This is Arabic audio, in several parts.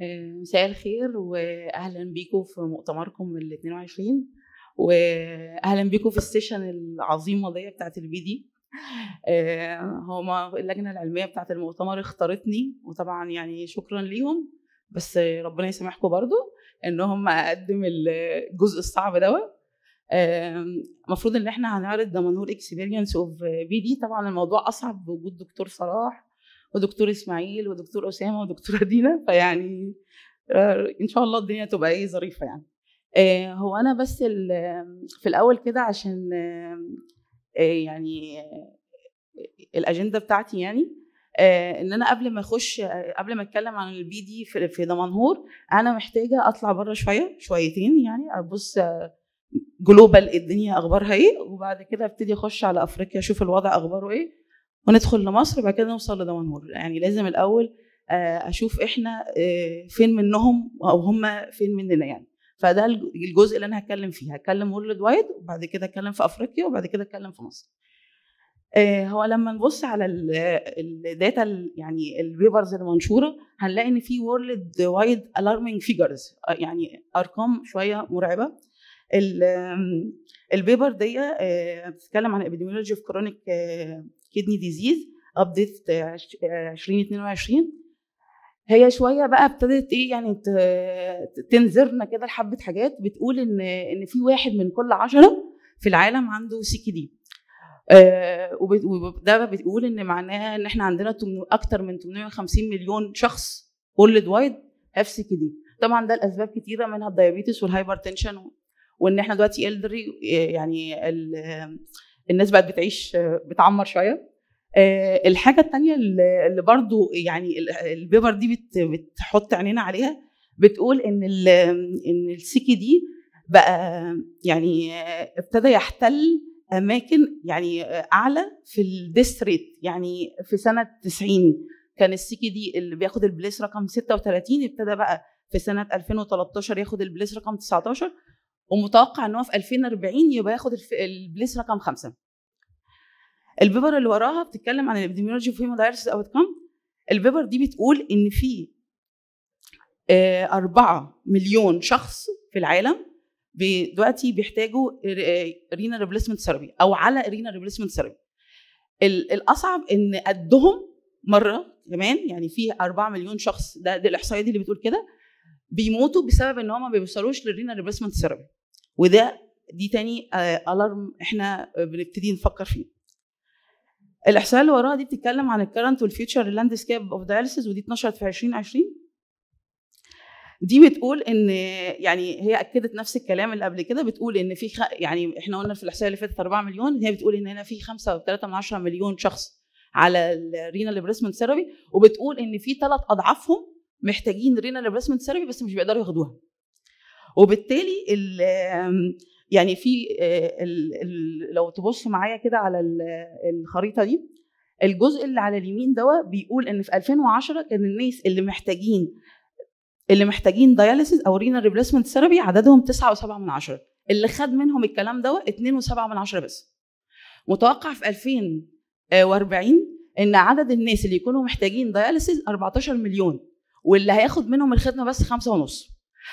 آه، مساء الخير واهلا بيكم في مؤتمركم ال 22 واهلا بيكم في السيشن العظيمه دي بتاعه البي دي آه، هو اللجنه العلميه بتاعه المؤتمر اختارتني وطبعا يعني شكرا ليهم بس ربنا يسامحكم برضو ان هم اقدم الجزء الصعب دوت آه، المفروض ان احنا هنعرض دمنهور اكسبيرينس اوف بي دي طبعا الموضوع اصعب بوجود دكتور صلاح ودكتور اسماعيل ودكتور اسامه ودكتوره دينا فيعني آه، ان شاء الله الدنيا تبقى ايه ظريفه يعني آه، هو انا بس في الاول كده عشان آه، يعني الاجنده بتاعتي يعني ان انا قبل ما اخش قبل ما اتكلم عن البي دي في دمنهور انا محتاجه اطلع بره شويه شويتين يعني ابص جلوبال الدنيا اخبارها ايه وبعد كده ابتدي اخش على افريقيا اشوف الوضع اخباره ايه وندخل لمصر وبعد كده نوصل لدمنهور يعني لازم الاول آه، اشوف احنا آه، فين منهم او هم فين مننا يعني فده الجزء اللي انا هتكلم فيه هتكلم وورلد وايد وبعد كده اتكلم في افريقيا وبعد كده اتكلم في مصر آه، هو لما نبص على الداتا يعني البيبرز اللي منشوره هنلاقي ان في وورلد وايد الارمنج فيجرز يعني ارقام شويه مرعبه البيبر دي بتتكلم عن ابيديميولوجي اوف كرونيك كدني ديزيز ابديت 2022 هي شويه بقى ابتدت ايه يعني تنذرنا كده لحبه حاجات بتقول ان ان في واحد من كل عشرة في العالم عنده سي كي دي وده بتقول ان معناها ان احنا عندنا اكتر من 850 مليون شخص وورلد وايد هاف سي كي دي طبعا ده لاسباب كتيره منها الديابيتس والهايبرتنشن وان احنا دلوقتي آه، يعني الناس بقت بتعيش بتعمر شويه آه، الحاجه الثانيه اللي برضو يعني البيبر دي بتحط عينينا عليها بتقول ان ان السيكي دي بقى يعني آه، ابتدى يحتل اماكن يعني آه، اعلى في الديستريت يعني في سنه 90 كان السيكي دي اللي بياخد البليس رقم 36 ابتدى بقى في سنه 2013 ياخد البليس رقم 19 ومتوقع ان هو في 2040 يبقى ياخد البليس رقم خمسه البيبر اللي وراها بتتكلم عن الابيديميولوجي اوف هيمودايلسيس اوت كم البيبر دي بتقول ان في آه، أربعة مليون شخص في العالم دلوقتي بيحتاجوا رينا ريبليسمنت ثيرابي او على رينا ريبليسمنت ثيرابي الاصعب ان قدهم مره كمان يعني في 4 مليون شخص ده, ده الاحصائيه دي اللي بتقول كده بيموتوا بسبب ان هم ما بيوصلوش للرينا ريبليسمنت ثيرابي وده دي تاني الارم آه، احنا بنبتدي نفكر فيه الاحصائيه اللي وراها دي بتتكلم عن الكرنت والفيوتشر لاندسكيب اوف دايلسيس ودي اتنشرت في 2020 دي بتقول ان يعني هي اكدت نفس الكلام اللي قبل كده بتقول ان في خ... يعني احنا قلنا في الاحصائيه اللي فاتت 4 مليون هي بتقول ان هنا في 5.3 مليون شخص على الرينا ليبريسمنت ثيرابي وبتقول ان في ثلاث اضعافهم محتاجين رينال ريبلسمنت ثيرابي بس مش بيقدروا ياخدوها وبالتالي ال يعني في الـ آه، الـ لو تبص معايا كده على الخريطه دي الجزء اللي على اليمين دوت بيقول ان في 2010 كان الناس اللي محتاجين اللي محتاجين دياليسيس او رينال ريبليسمنت ثيرابي عددهم 9.7 من 10 اللي خد منهم الكلام دوت 2.7 من 10 بس متوقع في 2040 ان عدد الناس اللي يكونوا محتاجين دياليسيس 14 مليون واللي هياخد منهم الخدمه بس خمسة ونص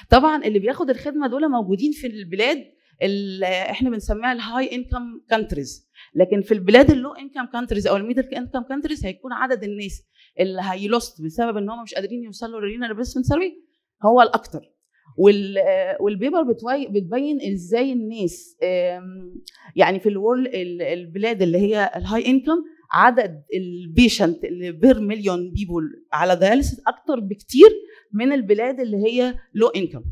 طبعا اللي بياخد الخدمه دول موجودين في البلاد اللي احنا بنسميها الهاي انكم كانتريز لكن في البلاد اللو انكم كانتريز او الميدل انكم كانتريز هيكون عدد الناس اللي هيلوست بسبب ان هم مش قادرين يوصلوا للرينالبسمنت سيرفي هو الاكثر والبيبر بتبين ازاي الناس يعني في البلاد اللي هي الهاي انكم عدد البيشنت اللي بير مليون بيبول على دياليسيس اكتر بكتير من البلاد اللي هي لو انكم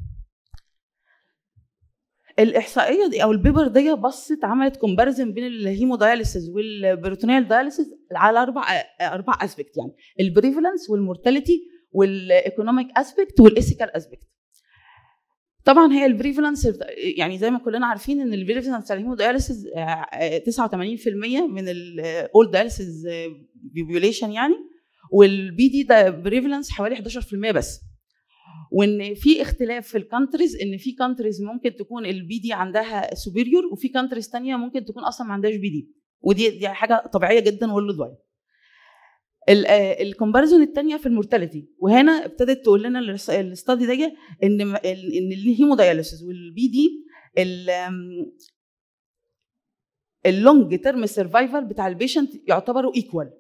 الاحصائيه دي او البيبر دي بصت عملت كومباريزن بين الهيمو داياليسيس والبروتونيال داياليسيس على اربع اربع اسبكت يعني البريفالنس والمورتاليتي والايكونوميك اسبكت والايثيكال اسبكت طبعا هي البريفلنس يعني زي ما كلنا عارفين ان البريفلنس الهيمو داياليسيز 89% آه، آه، من الاولد داياليسيز بيبيوليشن يعني والبي دي ده بريفلنس حوالي 11% بس وان في اختلاف في الكانتريز ان في كانتريز ممكن تكون البي دي عندها سوبيريور وفي كانتريز ثانيه ممكن تكون اصلا ما عندهاش بي دي ودي دي حاجه طبيعيه جدا وورلد وايد الكومباريزون آه، الثانيه في المورتاليتي وهنا ابتدت تقول لنا الاستادي ده ان ان الهيموداياليسيس والبي دي اللونج تيرم سرفايفل بتاع البيشنت يعتبروا ايكوال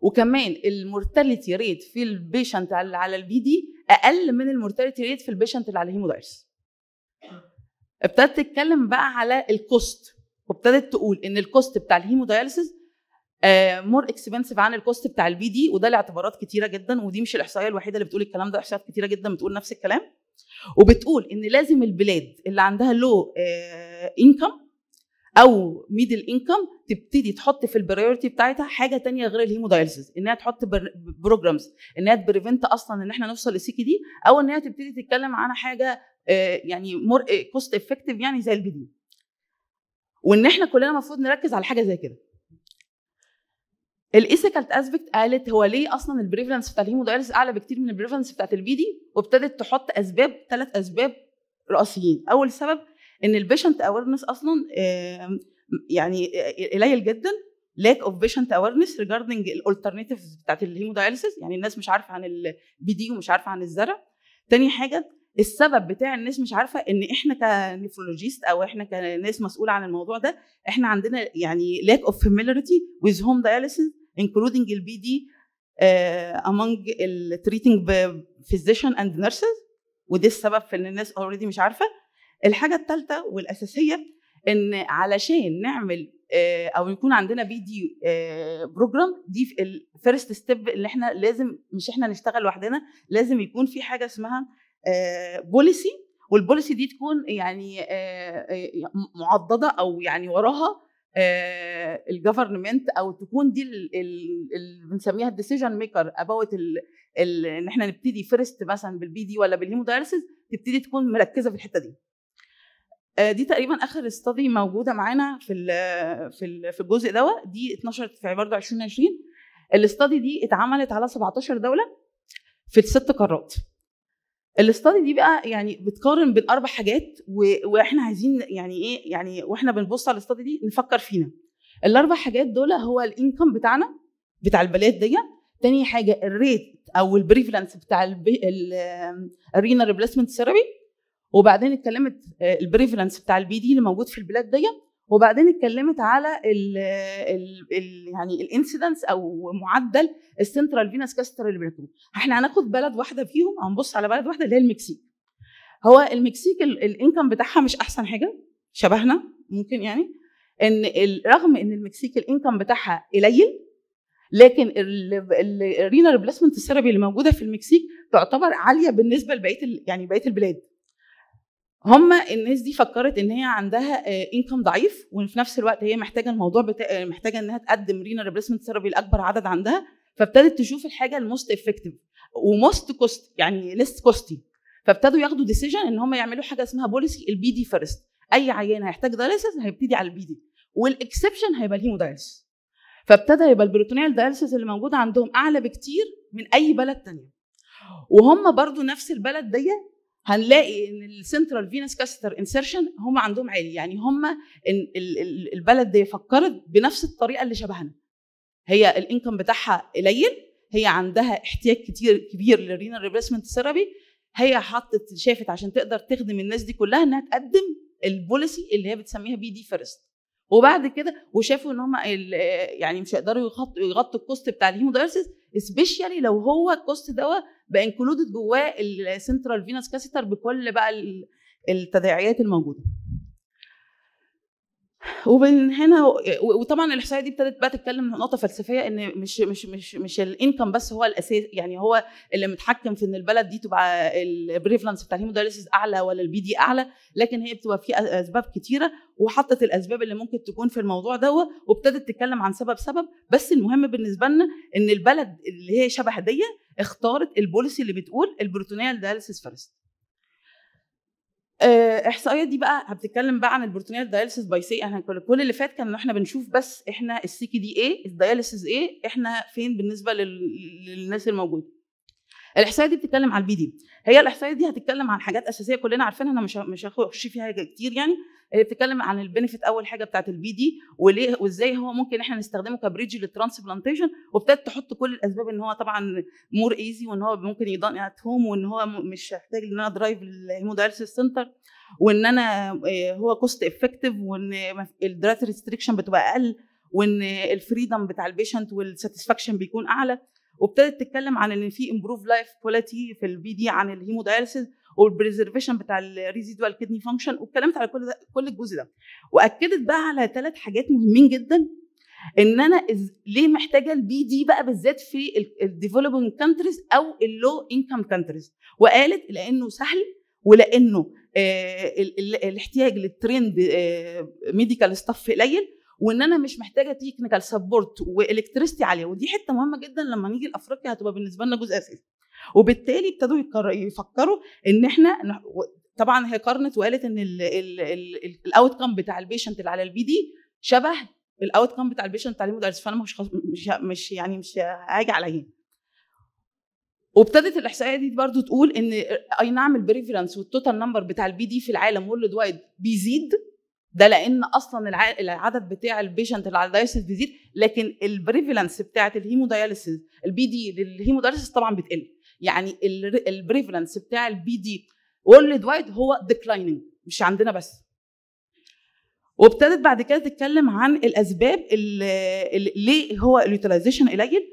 وكمان المورتاليتي ريت في البيشنت على البي دي اقل من المورتاليتي ريت في البيشنت اللي على الهيمودايليسيس ابتدت تتكلم بقى على الكوست وابتدت تقول ان الكوست بتاع الهيموداياليسيس مور آه، اكسبنسيف عن الكوست بتاع البي دي وده لاعتبارات كتيره جدا ودي مش الاحصائيه الوحيده اللي بتقول الكلام ده احصائيات كتيره جدا بتقول نفس الكلام وبتقول ان لازم البلاد اللي عندها لو انكم آه، او ميدل انكم تبتدي تحط في البريورتي بتاعتها حاجه تانية غير الهيمودايلسيس انها تحط بروجرامز انها تبريفنت اصلا ان احنا نوصل للسيكي دي او انها تبتدي تتكلم عن حاجه آه، يعني مور كوست افكتيف يعني زي البي دي وان احنا كلنا المفروض نركز على حاجه زي كده الايثيكال اسبكت قالت هو ليه اصلا البريفلنس بتاعت الهيمودايلس اعلى بكتير من البريفلنس بتاعت البي دي وابتدت تحط اسباب ثلاث اسباب رئيسيين اول سبب ان البيشنت اويرنس اصلا يعني قليل جدا لاك اوف بيشنت اويرنس ريجاردنج alternatives بتاعت الهيمودايلسيس يعني الناس مش عارفه عن البي دي ومش عارفه عن الزرع تاني حاجه السبب بتاع الناس مش عارفه ان احنا كنفرولوجيست او احنا كناس مسؤوله عن الموضوع ده احنا عندنا يعني لاك اوف familiarity ويز هوم dialysis including البي دي uh, among the treating physician and nurses وده السبب في ان الناس اوريدي مش عارفه الحاجه الثالثه والاساسيه ان علشان نعمل آه، او يكون عندنا بي آه، دي بروجرام دي الفيرست ستيب اللي احنا لازم مش احنا نشتغل لوحدنا لازم يكون في حاجه اسمها بوليسي آه، والبوليسي دي تكون يعني معضده او يعني وراها آه، الجفرمنت او تكون دي اللي بنسميها الديسيجن ميكر اباوت ان احنا نبتدي فيرست مثلا بالبي دي ولا بالهيمودايلسيس تبتدي تكون مركزه في الحته دي آه، دي تقريبا اخر استادي موجوده معانا في في في الجزء دوت دي اتنشرت في برضه 2020 الاستادي دي اتعملت على 17 دوله في الست قارات الاستادي دي بقى يعني بتقارن بين اربع حاجات و... واحنا عايزين يعني ايه يعني واحنا بنبص على الاستادي دي نفكر فينا الاربع حاجات دول هو الانكم بتاعنا بتاع البلاد دي تاني حاجه الريت او البريفلنس بتاع الرينا ريبليسمنت ثيرابي وبعدين اتكلمت آه، البريفلنس بتاع البي دي اللي موجود في البلاد دي وبعدين اتكلمت على الـ الـ الـ يعني الانسيدنس او معدل السنترال فينس كاستر ليبرتون احنا هناخد بلد واحده فيهم هنبص على بلد واحده اللي هي المكسيك هو المكسيك الانكم بتاعها مش احسن حاجه شبهنا ممكن يعني ان رغم ان المكسيك الانكم بتاعها قليل لكن الرينا ريبليسمنت ثيرابي اللي موجوده في المكسيك تعتبر عاليه بالنسبه لبقيه يعني بقيه البلاد هم الناس دي فكرت ان هي عندها انكم آه، ضعيف وفي نفس الوقت هي محتاجه الموضوع بتا... آه، محتاجه انها تقدم رينا ريبليسمنت ثيرابي لاكبر عدد عندها فابتدت تشوف الحاجه الموست افكتيف وموست كوست يعني ليست كوستي فابتدوا ياخدوا ديسيجن ان هم يعملوا حاجه اسمها بوليسي البي دي فيرست اي عيان هيحتاج دايليسيس هيبتدي على البي دي والاكسبشن هيبقى الهيمودايليسيس فابتدى يبقى البروتونيال الدايليسيس اللي موجوده عندهم اعلى بكتير من اي بلد تانية وهم برضو نفس البلد دي هنلاقي ان السنترال فينس كاستر انسرشن هم عندهم عالي يعني هم البلد دي فكرت بنفس الطريقه اللي شبهنا هي الانكم بتاعها قليل هي عندها احتياج كتير كبير للرينال ريبليسمنت ثيرابي هي حطت شافت عشان تقدر تخدم الناس دي كلها انها تقدم البوليسي اللي هي بتسميها بي دي فيرست وبعد كده وشافوا ان هم يعني مش هيقدروا يغطوا الكوست بتاع الهيمودايلسيس سبيشيالي لو هو الكوست دوت بقى انكلودد جواه السنترال فينس كاسيتر بكل بقى التداعيات الموجوده ومن هنا وطبعا الاحصائيه دي ابتدت بقى تتكلم نقطه فلسفيه ان مش مش مش مش الانكم بس هو الاساس يعني هو اللي متحكم في ان البلد دي تبقى البريفلانس بتاع الهيمودايليسيس اعلى ولا البي دي اعلى لكن هي بتبقى في اسباب كتيره وحطت الاسباب اللي ممكن تكون في الموضوع دوت وابتدت تتكلم عن سبب سبب بس المهم بالنسبه لنا ان البلد اللي هي شبه دي اختارت البوليسي اللي بتقول البروتونيال داليسيس فيرست آه، احصائيه دي بقى بتتكلم بقى عن البروتونيال داياليسيس باي سي احنا كل اللي فات كان ان احنا بنشوف بس احنا السي كي دي ايه الداياليسيس ايه احنا فين بالنسبه لل... للناس الموجوده الاحصائيه دي بتتكلم على البي دي هي الاحصائيه دي هتتكلم عن حاجات اساسيه كلنا عارفينها انا مش مش هخش فيها كتير يعني هي بتتكلم عن البنفيت اول حاجه بتاعت البي دي وليه وازاي هو ممكن احنا نستخدمه كبريدج للترانسبلانتيشن وابتدت تحط كل الاسباب ان هو طبعا مور ايزي وان هو ممكن يضان ات هوم وان هو مش هحتاج ان انا درايف للهيمودايلسيس سنتر وان انا آه، هو كوست افكتيف وان الدرات ريستريكشن بتبقى اقل وان الفريدم بتاع البيشنت والساتسفاكشن بيكون اعلى وابتدت تتكلم عن ان في امبروف لايف كواليتي في البي دي عن الهيموداياليسيس والبريزرفيشن بتاع الريزيدوال كدني فانكشن واتكلمت على كل ده كل الجزء ده واكدت بقى على ثلاث حاجات مهمين جدا ان انا إز... ليه محتاجه البي دي بقى بالذات في الديفلوبينج كانتريز او اللو انكم كانتريز وقالت لانه سهل ولانه آه ال... ال... الاحتياج للترند آه ميديكال ستاف قليل وان انا مش محتاجه تكنيكال سبورت والكتريستي عاليه ودي حته مهمه جدا لما نيجي لافريقيا هتبقى بالنسبه لنا جزء اساسي وبالتالي ابتدوا يفكروا ان احنا طبعا هي قارنت وقالت ان الاوت كام بتاع البيشنت اللي على البي دي شبه الاوت كام بتاع البيشنت بتاع المدرس فانا مش مش مش يعني مش هاجي عليه وابتدت الاحصائيه دي برضو تقول ان اي نعم البريفيرنس والتوتال نمبر بتاع البي دي في العالم وورلد وايد بيزيد ده لان اصلا العدد بتاع البيشنت اللي على الدايسيس بيزيد لكن البريفلنس بتاعه الهيموداياليسيس البي دي للهيموداياليسيس طبعا بتقل يعني البريفلنس بتاع البي دي وورلد وايد هو ديكلايننج مش عندنا بس وابتدت بعد كده تتكلم عن الاسباب اللي ليه هو اليوتيلايزيشن قليل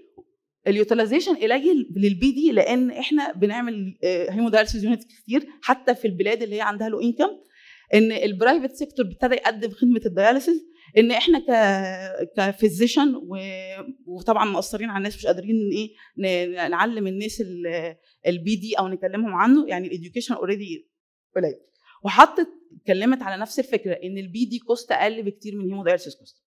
اليوتيلايزيشن قليل للبي دي لان احنا بنعمل هيمودايلسيس آه، يونت كتير حتى في البلاد اللي هي عندها لو انكم ان البرايفت سيكتور ابتدى يقدم خدمه الدياليسيس ان احنا ك كفيزيشن وطبعا مقصرين على الناس مش قادرين ايه نعلم الناس البي دي او نكلمهم عنه يعني الاديوكيشن اوريدي قليل وحطت اتكلمت على نفس الفكره ان البي دي كوست اقل بكتير من هيمو الهيمودايلسيس كوست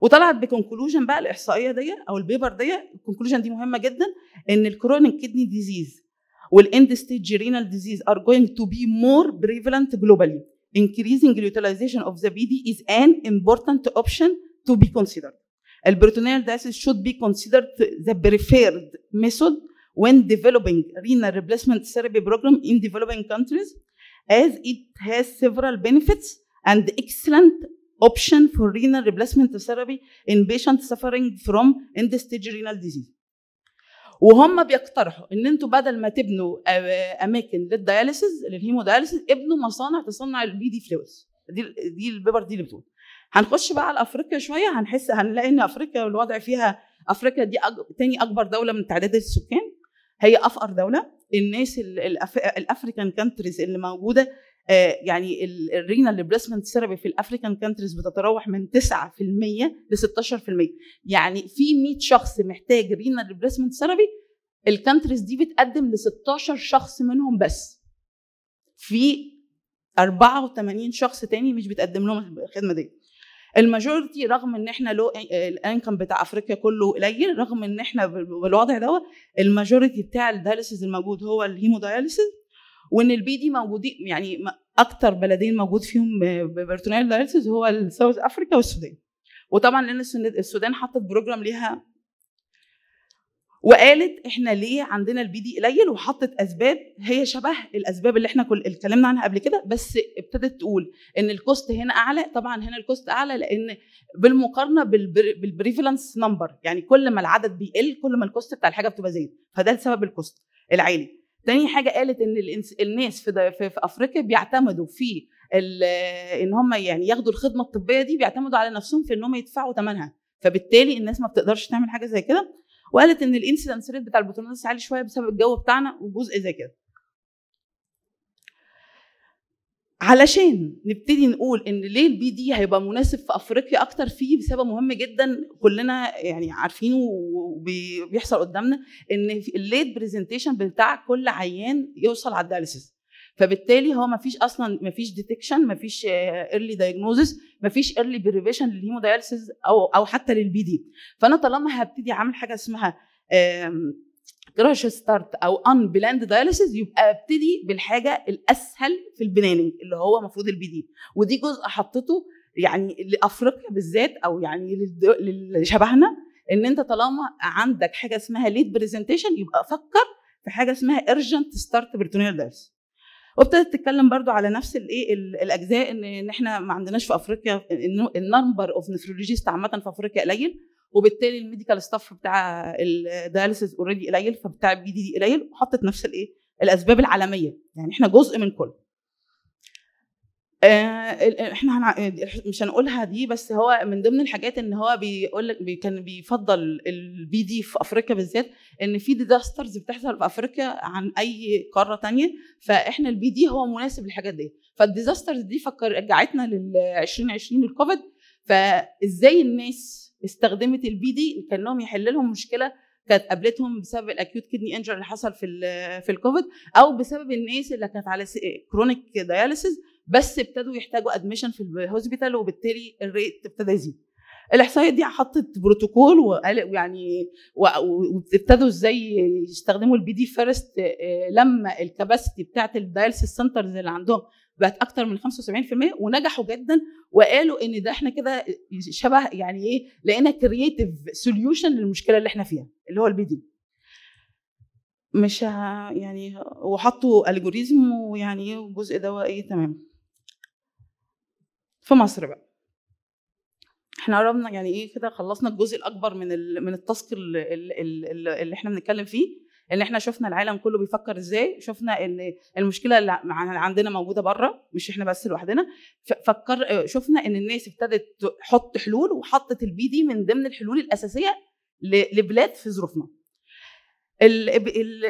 وطلعت بكونكلوجن بقى الاحصائيه دي او البيبر دي الكونكلوجن دي مهمه جدا ان الكرونيك كدني ديزيز will end-stage renal disease are going to be more prevalent globally. Increasing utilization of the BD is an important option to be considered. Albertonial dialysis should be considered the preferred method when developing renal replacement therapy program in developing countries as it has several benefits and excellent option for renal replacement therapy in patients suffering from end-stage renal disease. وهم بيقترحوا ان انتوا بدل ما تبنوا آه، آه، اماكن للهيمو دياليسز ابنوا مصانع تصنع البي دي فلويدز دي دي البيبر دي اللي بتقول هنخش بقى على افريقيا شويه هنحس هنلاقي ان افريقيا الوضع فيها افريقيا دي أج... تاني اكبر دوله من تعداد السكان هي افقر دوله الناس الأف... الافريكان كانتريز اللي موجوده آه، يعني الرينال ريبليسمنت ثيرابي في الافريكان كانتريز بتتراوح من 9% ل 16% يعني في 100 شخص محتاج رينال ريبليسمنت ثيرابي الكانتريز دي بتقدم ل 16 شخص منهم بس في 84 شخص تاني مش بتقدم لهم الخدمه دي الماجورتي رغم ان احنا لو آه، الانكم بتاع افريقيا كله قليل رغم ان احنا بالوضع دوت الماجورتي بتاع الدياليسيز الموجود هو الهيمودياليسيز وان البي دي موجودين يعني اكتر بلدين موجود فيهم بيرتونيال دايلسيس هو الساوث افريكا والسودان وطبعا لان السودان حطت بروجرام ليها وقالت احنا ليه عندنا البي دي قليل وحطت اسباب هي شبه الاسباب اللي احنا كل اتكلمنا عنها قبل كده بس ابتدت تقول ان الكوست هنا اعلى طبعا هنا الكوست اعلى لان بالمقارنه بالبريفلنس نمبر يعني كل ما العدد بيقل كل ما الكوست بتاع الحاجه بتبقى زايد فده سبب الكوست العالي تاني حاجه قالت ان الناس في, في, في افريقيا بيعتمدوا في ان هم يعني ياخدوا الخدمه الطبيه دي بيعتمدوا على نفسهم في ان هم يدفعوا ثمنها فبالتالي الناس ما بتقدرش تعمل حاجه زي كده وقالت ان الانسيدنس ريت بتاع البتروليوم عالي شويه بسبب الجو بتاعنا وجزء زي كده علشان نبتدي نقول ان ليه البي دي هيبقى مناسب في افريقيا اكتر فيه بسبب مهم جدا كلنا يعني عارفينه وبيحصل قدامنا ان الليت بريزنتيشن بتاع كل عيان يوصل على الدياليسيس فبالتالي هو ما فيش اصلا ما فيش ديتكشن ما فيش ايرلي دايجنوزس ما فيش ايرلي بريفيشن للهيموداياليسيس او او حتى للبي دي فانا طالما هبتدي اعمل حاجه اسمها جراش ستارت او ان بلاند داياليسيس يبقى ابتدي بالحاجه الاسهل في البلاننج اللي هو المفروض البي دي ودي جزء حطيته يعني لافريقيا بالذات او يعني لشبهنا شبهنا ان انت طالما عندك حاجه اسمها ليد برزنتيشن يبقى فكر في حاجه اسمها ارجنت ستارت بريتونيال دايلز وابتدت تتكلم برضو على نفس الايه الاجزاء ان ان احنا ما عندناش في افريقيا النمبر اوف نفرولوجيست عامه في افريقيا قليل وبالتالي الميديكال ستاف بتاع الدياليسيس اوريدي قليل فبتاع البي دي دي قليل وحطت نفس الايه الاسباب العالميه يعني احنا جزء من كل آه، ااا احنا هنع... مش هنقولها دي بس هو من ضمن الحاجات ان هو بيقول لك بي... كان بيفضل البي دي في افريقيا بالذات ان في ديزاسترز بتحصل في افريقيا عن اي قاره تانية فاحنا البي دي هو مناسب للحاجات دي فالديزاسترز دي فكر رجعتنا لل 2020 الكوفيد فازاي الناس استخدمت البي دي كان لهم يحل لهم مشكله كانت قابلتهم بسبب الاكيوت كدني انجر اللي حصل في في الكوفيد او بسبب الناس اللي كانت على كرونيك دياليسيس بس ابتدوا يحتاجوا ادميشن في الهوسبيتال وبالتالي الريت ابتدى يزيد الاحصائيات دي حطت بروتوكول وقال يعني وابتدوا ازاي يستخدموا البي دي فيرست آه، لما الكباسيتي بتاعت الدايلس سنترز اللي عندهم بقت اكتر من 75% ونجحوا جدا وقالوا ان ده احنا كده شبه يعني ايه لقينا كرييتيف سوليوشن للمشكله اللي احنا فيها اللي هو البي دي مش يعني وحطوا الجوريزم ويعني الجزء إيه، ده ايه تمام في مصر بقى احنا قربنا يعني ايه كده خلصنا الجزء الاكبر من الـ من التاسك اللي احنا بنتكلم فيه ان احنا شفنا العالم كله بيفكر ازاي شفنا ان المشكله اللي عندنا موجوده بره مش احنا بس لوحدنا فكر آه، شفنا ان الناس ابتدت تحط حلول وحطت البي دي من ضمن الحلول الاساسيه لبلاد في ظروفنا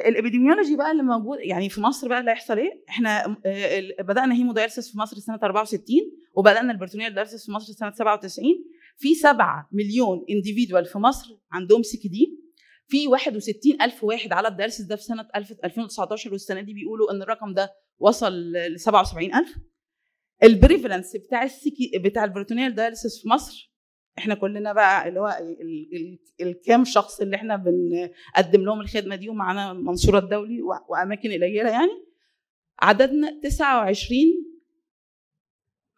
الابيديميولوجي بقى اللي موجود يعني في مصر بقى اللي هيحصل ايه؟ احنا آه، بدانا هيمودايلسيس في مصر سنه 64 وبدانا البرتونيال دايرسس في مصر سنه 97 في 7 مليون انديفيدوال في مصر عندهم سي كي دي في 61 ألف واحد على الدرس ده في سنة 2019 والسنة دي بيقولوا إن الرقم ده وصل ل 77 ألف البريفلنس بتاع السيكي بتاع البروتونيال دايلسيس في مصر احنا كلنا بقى اللي هو الكام شخص اللي احنا بنقدم لهم الخدمه دي ومعانا منصوره الدولي واماكن قليله يعني عددنا 29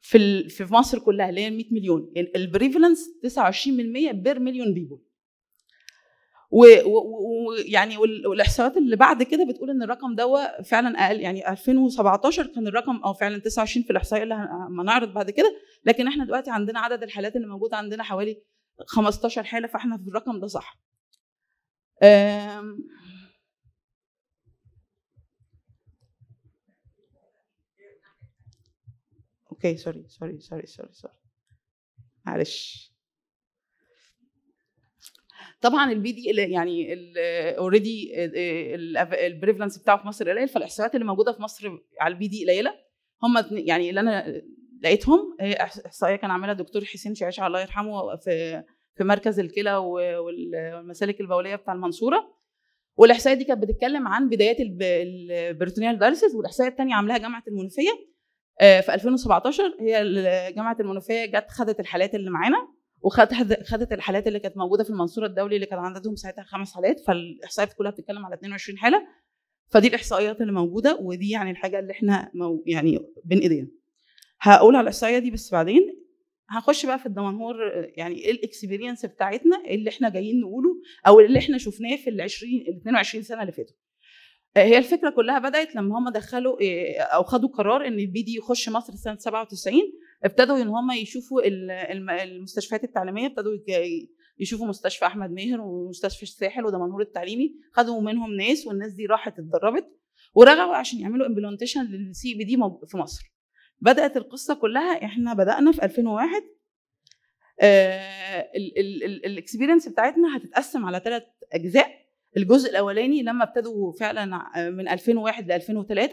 في في مصر كلها اللي هي 100 مليون البريفلنس 29% بير مليون بيبول ويعني والاحصاءات اللي بعد كده بتقول ان الرقم ده فعلا اقل يعني 2017 كان الرقم او فعلا 29 في الاحصائيه اللي هنعرض بعد كده لكن احنا دلوقتي عندنا عدد الحالات اللي موجوده عندنا حوالي 15 حاله فاحنا في الرقم ده صح. اوكي سوري سوري سوري سوري سوري معلش طبعا البي دي يعني اوريدي البريفلنس بتاعه في مصر قليل فالاحصائيات اللي موجوده في مصر على البي دي قليله هم يعني اللي انا لقيتهم احصائيه كان عاملها دكتور حسين شعيش الله يرحمه في في مركز الكلى والمسالك البوليه بتاع المنصوره والاحصائيه دي كانت بتتكلم عن بدايات البريتونيال دايلسيس والاحصائيه الثانيه عاملاها جامعه المنوفيه آه، في 2017 هي جامعه المنوفيه جت خدت الحالات اللي معانا وخدت خدت الحالات اللي كانت موجوده في المنصوره الدولي اللي كان عددهم ساعتها خمس حالات فالاحصائيات كلها بتتكلم على 22 حاله فدي الاحصائيات اللي موجوده ودي يعني الحاجه اللي احنا مو يعني بين ايدينا هقول على الاحصائيه دي بس بعدين هخش بقى في الدمنهور يعني ايه الاكسبيرينس بتاعتنا اللي احنا جايين نقوله او اللي احنا شفناه في ال 20 ال 22 سنه اللي فاتوا هي الفكره كلها بدات لما هم دخلوا آه، او خدوا قرار ان البي دي يخش مصر سنه 97 ابتدوا ان هم يشوفوا المستشفيات التعليميه ابتدوا يشوفوا مستشفى احمد ماهر ومستشفى الساحل ودمنهور التعليمي خدوا منهم ناس والناس دي راحت اتدربت ورجعوا عشان يعملوا امبلونتيشن للسي بي دي في مصر بدات القصه كلها احنا بدانا في 2001 آه، الاكسبيرينس بتاعتنا هتتقسم على ثلاث اجزاء الجزء الاولاني لما ابتدوا فعلا من 2001 ل 2003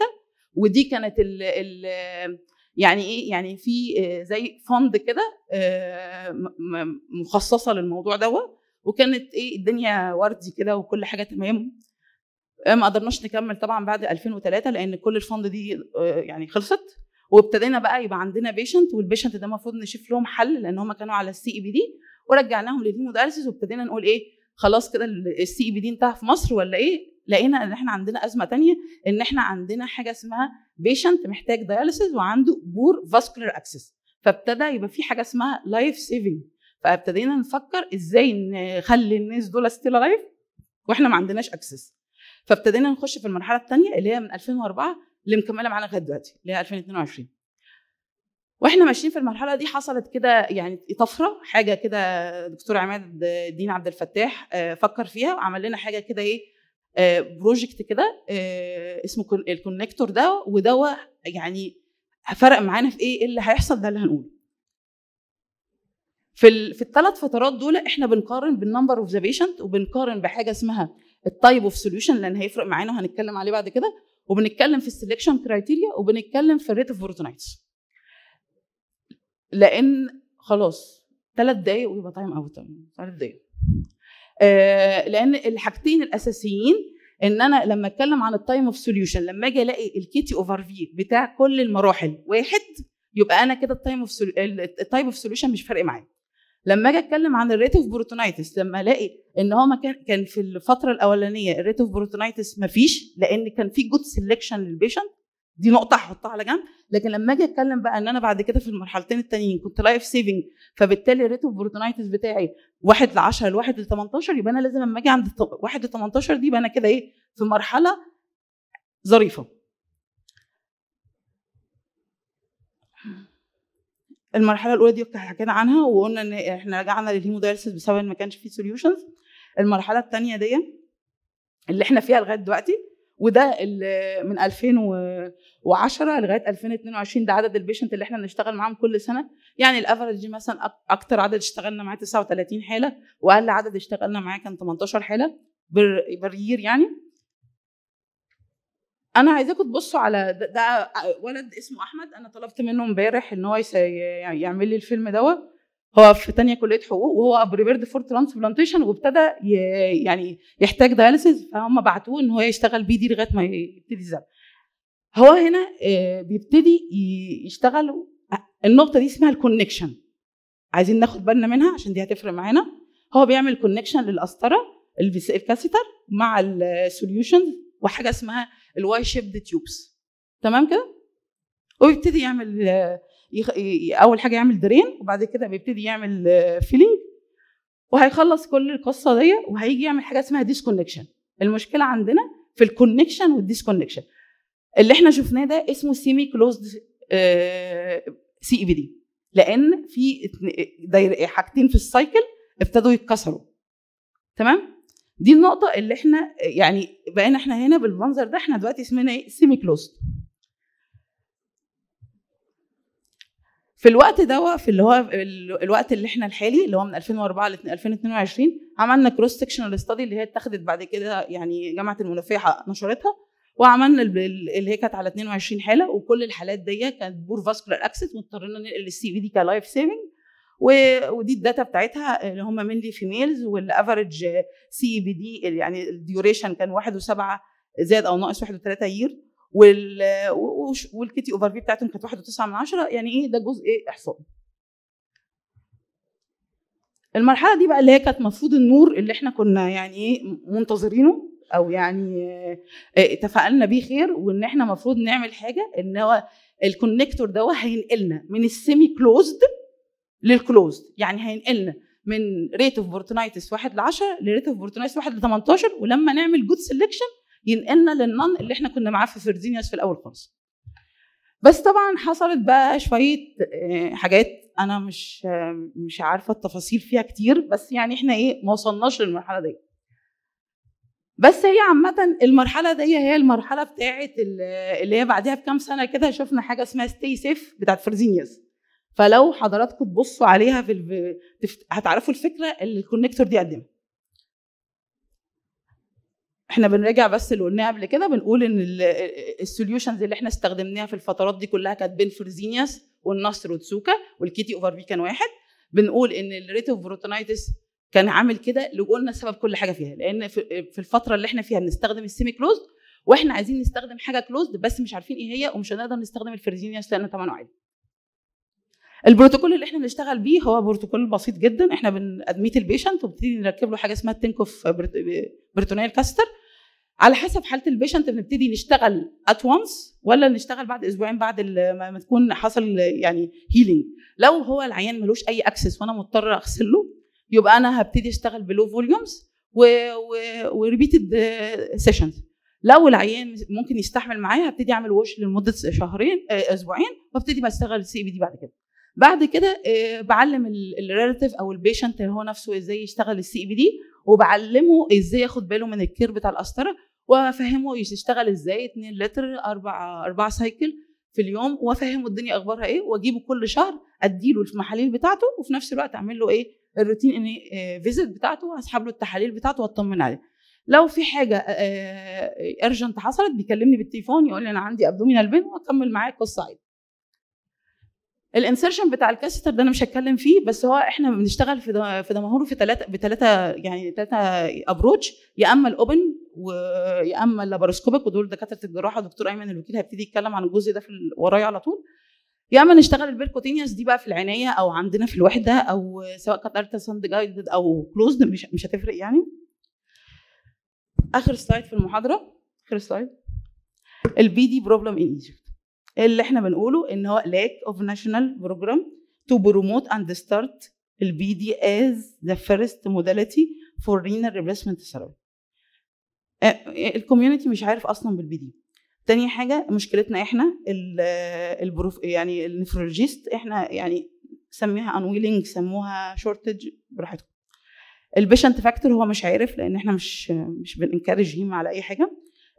ودي كانت الـ الـ يعني ايه يعني في آه، زي فند كده آه، مخصصه للموضوع دوت وكانت ايه الدنيا وردي كده وكل حاجه تمام آه، ما قدرناش نكمل طبعا بعد 2003 لان كل الفند دي يعني خلصت وابتدينا بقى يبقى عندنا بيشنت والبيشنت ده المفروض نشوف لهم حل لان هم كانوا على السي اي بي دي ورجعناهم للهيموداليسيس وابتدينا نقول ايه خلاص كده السي بي e دي انتهى في مصر ولا ايه لقينا ان احنا عندنا ازمه تانية ان احنا عندنا حاجه اسمها بيشنت محتاج دياليسيز وعنده بور فاسكولار اكسس فابتدى يبقى في حاجه اسمها لايف سيفنج فابتدينا نفكر ازاي نخلي الناس دول ستيل لايف واحنا ما عندناش اكسس فابتدينا نخش في المرحله الثانيه اللي هي من 2004 اللي مكمله معانا لغايه دلوقتي اللي هي 2022 واحنا ماشيين في المرحله دي حصلت كده يعني طفره حاجه كده دكتور عماد الدين عبد الفتاح آه، فكر فيها وعمل لنا حاجه كده ايه بروجكت آه، كده آه، اسمه الكونكتور ده ودوا يعني فرق معانا في إيه،, ايه اللي هيحصل ده اللي هنقوله في في الثلاث فترات دول احنا بنقارن بالنمبر اوف ذا بيشنت وبنقارن بحاجه اسمها التايب اوف سوليوشن لان هيفرق معانا وهنتكلم عليه بعد كده وبنتكلم في السلكشن كرايتيريا وبنتكلم في الريت اوف فورتنايتس لان خلاص ثلاث دقايق ويبقى تايم اوت ثلاث دقايق آه، لان الحاجتين الاساسيين ان انا لما اتكلم عن التايم اوف سوليوشن لما اجي الاقي الكيتي اوفر في بتاع كل المراحل واحد يبقى انا كده التايم اوف التايم اوف سوليوشن مش فارق معايا لما اجي اتكلم عن الريت اوف بروتونايتس لما الاقي ان هو كان كان في الفتره الاولانيه الريت اوف بروتونايتس ما فيش لان كان في جود سيلكشن للبيشنت دي نقطه احطها على جنب لكن لما اجي اتكلم بقى ان انا بعد كده في المرحلتين التانيين كنت لايف سيفنج فبالتالي ريت اوف بروتونايتس بتاعي 1 ل 10 ل 1 ل 18 يبقى انا لازم لما اجي عند 1 ل 18 دي يبقى انا كده ايه في مرحله ظريفه المرحله الاولى دي حكينا عنها وقلنا ان احنا رجعنا للهيمودايلسيس بسبب ان ما كانش فيه سوليوشنز المرحله الثانيه دي اللي احنا فيها لغايه دلوقتي وده من 2010 لغايه 2022 ده عدد البيشنت اللي احنا بنشتغل معاهم كل سنه يعني الافرج مثلا اكتر عدد اشتغلنا معاه 39 حاله واقل عدد اشتغلنا معاه كان 18 حاله برير يعني انا عايزاكم تبصوا على ده, ده ولد اسمه احمد انا طلبت منه امبارح ان هو يعمل لي الفيلم دوت هو في تانية كليه حقوق وهو بريبيرد فور ترانسبلانتيشن وابتدى يعني يحتاج دياليسيز فهم بعتوه ان هو يشتغل بيه دي لغايه ما يبتدي الزمن هو هنا آه، بيبتدي يشتغل آه، النقطه دي اسمها الكونكشن عايزين ناخد بالنا منها عشان دي هتفرق معانا هو بيعمل كونكشن للقسطره الكاسيتر مع السوليوشن وحاجه اسمها الواي شيبد تيوبس تمام كده ويبتدي يعمل آه، يخ... اول حاجه يعمل درين وبعد كده بيبتدي يعمل فيلينج آه، وهيخلص كل القصه دي وهيجي يعمل حاجه اسمها ديسكونكشن المشكله عندنا في الكونكشن والديسكونكشن اللي احنا شفناه ده اسمه سيمي كلوزد سي اي بي دي لان في حاجتين في السايكل ابتدوا يتكسروا تمام دي النقطه اللي احنا يعني بقينا احنا هنا بالمنظر ده احنا دلوقتي اسمنا ايه سيمي كلوزد في الوقت ده في اللي هو الوقت اللي احنا الحالي اللي هو من 2004 ل 2022 عملنا كروس سكشنال ستادي اللي هي اتخذت بعد كده يعني جامعه المنافحه نشرتها وعملنا اللي هي كانت على 22 حاله وكل الحالات دي كانت بور فاسكولار اكسس واضطرينا ننقل السي في دي كلايف سيفنج ودي الداتا بتاعتها اللي هم مينلي فيميلز والافرج سي بي دي يعني الديوريشن كان 1.7 زائد او ناقص 1.3 يير وال والكيتي اوفر في بتاعتهم كانت 1.9 من 10 يعني ايه ده جزء إيه احصائي المرحله دي بقى اللي هي كانت المفروض النور اللي احنا كنا يعني ايه منتظرينه او يعني آه، تفائلنا بيه خير وان احنا المفروض نعمل حاجه ان هو الكونكتور ده هينقلنا من السيمي كلوزد للكلوزد يعني هينقلنا من ريت اوف بورتونايتس 1 ل 10 لريت اوف بورتونايتس 1 ل 18 ولما نعمل جود سيلكشن ينقلنا للنن اللي احنا كنا معاه في فردينيوس في الاول خالص بس طبعا حصلت بقى شويه آه، حاجات انا مش مش عارفه التفاصيل فيها كتير بس يعني احنا ايه ما وصلناش للمرحله دي بس هي عامة المرحلة دي هي المرحلة بتاعة اللي هي بعدها بكام سنة كده شفنا حاجة اسمها ستي سيف بتاعت فرزينيوس فلو حضراتكم تبصوا عليها في هتعرفوا الفكرة اللي الكونكتور دي قدمها احنا بنراجع بس اللي قلناه قبل كده بنقول ان السوليوشنز اللي احنا استخدمناها في الفترات دي كلها كانت بين فرزينياس والنصر وتسوكا والكيتي اوفر بي كان واحد بنقول ان الريت اوف بروتونايتس كان عامل كده اللي قلنا سبب كل حاجه فيها لان في الفتره اللي احنا فيها بنستخدم السيمي كلوزد واحنا عايزين نستخدم حاجه كلوزد بس مش عارفين ايه هي ومش هنقدر نستخدم الفرزينياس لان ثمنه عالي البروتوكول اللي احنا بنشتغل بيه هو بروتوكول بسيط جدا احنا بنادميت البيشنت وبنبتدي نركب له حاجه اسمها التينك اوف بريتونيال كاستر على حسب حاله البيشنت بنبتدي نشتغل ات وانس ولا نشتغل بعد اسبوعين بعد ما تكون حصل يعني هيلينج لو هو العيان ملوش اي اكسس وانا مضطره اغسل له يبقى انا هبتدي اشتغل بلو فوليومز وريبيتد سيشنز لو العيان ممكن يستحمل معايا هبتدي اعمل وش لمده شهرين آه، اسبوعين وابتدي بشتغل السي بي دي بعد كده بعد كده آه، بعلم الريلاتيف او البيشنت اللي هو نفسه ازاي يشتغل السي بي دي وبعلمه ازاي ياخد باله من الكير بتاع القسطره وافهمه يشتغل ازاي 2 لتر 4 4 سايكل في اليوم وافهمه الدنيا اخبارها ايه واجيبه كل شهر اديله المحاليل بتاعته وفي نفس الوقت اعمل له ايه الروتين ان فيزيت بتاعته واسحب له التحاليل بتاعته واطمن عليه لو في حاجه ارجنت آه، آه، حصلت بيكلمني بالتليفون يقول لي انا عندي ابدومينال بين واكمل معاه القصه عادي الانسرشن بتاع الكاستر ده انا مش هتكلم فيه بس هو احنا بنشتغل في في دمهور في ثلاثه بثلاثه يعني ثلاثه ابروتش يا اما الاوبن ويا اما اللاباروسكوبيك ودول دكاتره الجراحه دكتور ايمن الوكيل هيبتدي يتكلم عن الجزء ده في ورايا على طول يا اما نشتغل البيركوتينيوس دي بقى في العنايه او عندنا في الوحده او سواء كانت التراساوند جايد او كلوزد مش مش هتفرق يعني اخر سلايد في المحاضره اخر سلايد البي دي بروبلم ان ايجيبت اللي احنا بنقوله ان هو lack of national program to promote and start البيدي as the first modality for renal replacement therapy آه، الكوميونتي مش عارف اصلا بالبيدي تاني حاجه مشكلتنا احنا البروف يعني النفرولوجيست احنا يعني سميها انويلنج سموها شورتج براحتكم البيشنت فاكتور هو مش عارف لان احنا مش مش بننكرج هيم على اي حاجه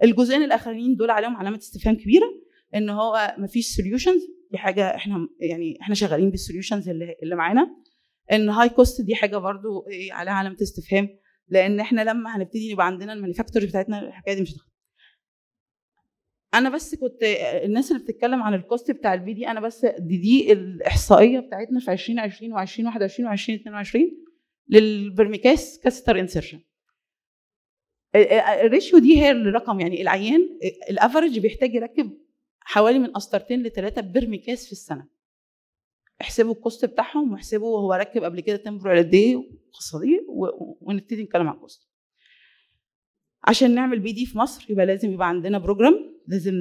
الجزئين الاخرين دول عليهم علامه استفهام كبيره ان هو مفيش سوليوشنز دي حاجه احنا يعني احنا شغالين بالسوليوشنز اللي اللي معانا ان هاي كوست دي حاجه برضو ايه عليها علامه استفهام لان احنا لما هنبتدي يبقى عندنا المانيفاكتور بتاعتنا الحكايه دي مش هتخلص انا بس كنت الناس اللي بتتكلم عن الكوست بتاع البي دي انا بس دي دي الاحصائيه بتاعتنا في 2020 و2021 و2022 و2022 للبرميكاس كاستر انسرشن الريشيو دي هي الرقم يعني العيان الافرج بيحتاج يركب حوالي من قسطرتين لثلاثه برميكاس كاس في السنه احسبوا الكوست بتاعهم واحسبوا هو ركب قبل كده تمبر على قد ايه ونبتدي نتكلم على الكوست عشان نعمل بي دي في مصر يبقى لازم يبقى عندنا بروجرام لازم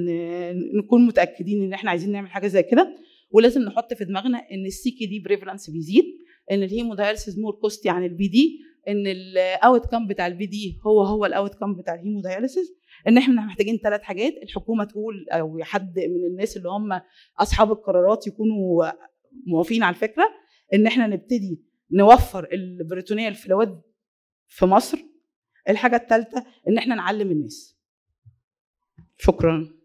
نكون متاكدين ان احنا عايزين نعمل حاجه زي كده ولازم نحط في دماغنا ان السي كي دي بريفلانس بيزيد ان الهيمو دايالسيس مور كوستي عن البي دي ان الاوت كام بتاع البي دي هو هو الاوت كام بتاع الهيمو دايالسيس ان احنا محتاجين ثلاث حاجات الحكومه تقول او حد من الناس اللي هم اصحاب القرارات يكونوا موافقين على الفكره ان احنا نبتدي نوفر البريتونيه الفلوات في مصر الحاجه الثالثه ان احنا نعلم الناس شكرا